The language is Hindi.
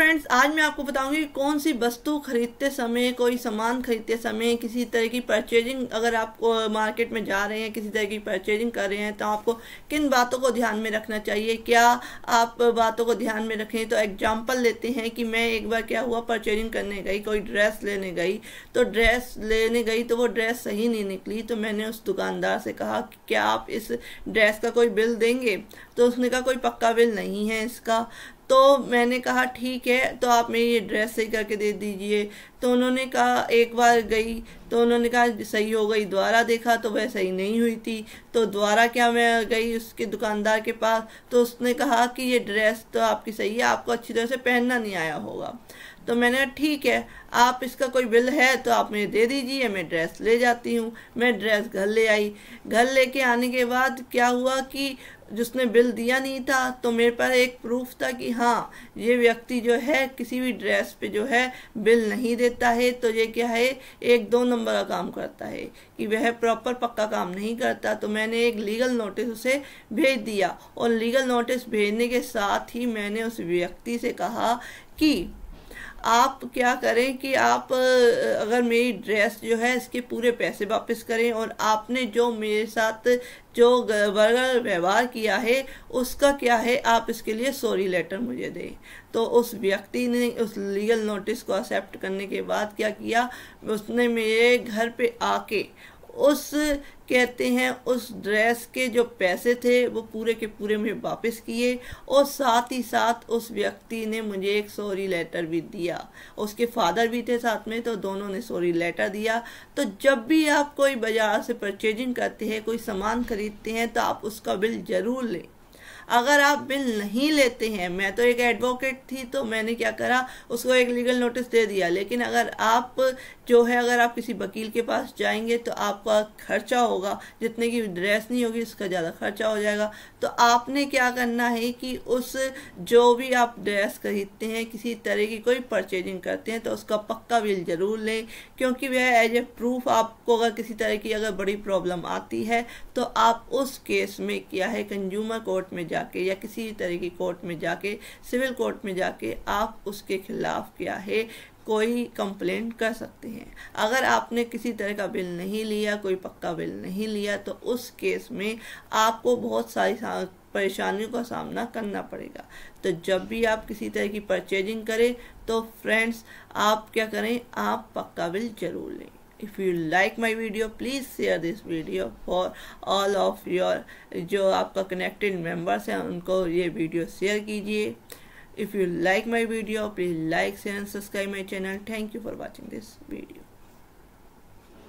फ्रेंड्स आज मैं आपको बताऊंगी कौन सी वस्तु खरीदते समय कोई सामान खरीदते समय किसी तरह की परचेजिंग अगर आप मार्केट में जा रहे हैं किसी तरह की परचेजिंग कर रहे हैं तो आपको किन बातों को ध्यान में रखना चाहिए क्या आप बातों को ध्यान में रखें तो एग्जांपल लेते हैं कि मैं एक बार क्या हुआ परचेजिंग करने गई कोई ड्रेस लेने गई तो ड्रेस लेने गई तो वो ड्रेस सही नहीं निकली तो मैंने उस दुकानदार से कहा कि क्या आप इस ड्रेस का कोई बिल देंगे तो उसने कहा कोई पक्का बिल नहीं है इसका तो मैंने कहा ठीक है तो आप मेरी ये ड्रेस सही करके दे दीजिए तो उन्होंने कहा एक बार गई तो उन्होंने कहा सही हो गई दोबारा देखा तो वह सही नहीं हुई थी तो दोबारा क्या मैं गई उसके दुकानदार के पास तो उसने कहा कि ये ड्रेस तो आपकी सही है आपको अच्छी तरह से पहनना नहीं आया होगा तो मैंने कहा ठीक है आप इसका कोई बिल है तो आप मुझे दे दीजिए मैं ड्रेस ले जाती हूँ मैं ड्रेस घर ले आई घर लेके आने के बाद क्या हुआ कि जिसने बिल दिया नहीं था तो मेरे पास एक प्रूफ था कि हाँ ये व्यक्ति जो है किसी भी ड्रेस पे जो है बिल नहीं देता है तो ये क्या है एक दो नंबर का काम करता है कि वह प्रॉपर पक्का काम नहीं करता तो मैंने एक लीगल नोटिस उसे भेज दिया और लीगल नोटिस भेजने के साथ ही मैंने उस व्यक्ति से कहा कि आप क्या करें कि आप अगर मेरी ड्रेस जो है इसके पूरे पैसे वापस करें और आपने जो मेरे साथ जो बर्गर व्यवहार किया है उसका क्या है आप इसके लिए सॉरी लेटर मुझे दें तो उस व्यक्ति ने उस लीगल नोटिस को एक्सेप्ट करने के बाद क्या किया उसने मेरे घर पे आके उस कहते हैं उस ड्रेस के जो पैसे थे वो पूरे के पूरे मुझे वापस किए और साथ ही साथ उस व्यक्ति ने मुझे एक सॉरी लेटर भी दिया उसके फादर भी थे साथ में तो दोनों ने सॉरी लेटर दिया तो जब भी आप कोई बाज़ार से परचेजिंग करते हैं कोई सामान ख़रीदते हैं तो आप उसका बिल ज़रूर लें अगर आप बिल नहीं लेते हैं मैं तो एक एडवोकेट थी तो मैंने क्या करा उसको एक लीगल नोटिस दे दिया लेकिन अगर आप जो है अगर आप किसी वकील के पास जाएंगे तो आपका खर्चा होगा जितने की ड्रेस नहीं होगी उसका ज़्यादा खर्चा हो जाएगा तो आपने क्या करना है कि उस जो भी आप ड्रेस खरीदते हैं किसी तरह की कोई परचेजिंग करते हैं तो उसका पक्का बिल ज़रूर लें क्योंकि वह एज ए प्रूफ आपको अगर किसी तरह की अगर बड़ी प्रॉब्लम आती है तो आप उस केस में क्या है कंज्यूमर कोर्ट कोर्ट में जाके या किसी तरह की कोर्ट में जाके सिविल कोर्ट में जाके आप उसके खिलाफ क्या है कोई कंप्लेंट कर सकते हैं अगर आपने किसी तरह का बिल नहीं लिया कोई पक्का बिल नहीं लिया तो उस केस में आपको बहुत सारी परेशानियों का सामना करना पड़ेगा तो जब भी आप किसी तरह की परचेजिंग करें तो फ्रेंड्स आप क्या करें आप पक्का बिल जरूर लें if you like my video please share this video for all of your जो आपका connected members हैं उनको ये video share कीजिए if you like my video please like share and subscribe my channel thank you for watching this video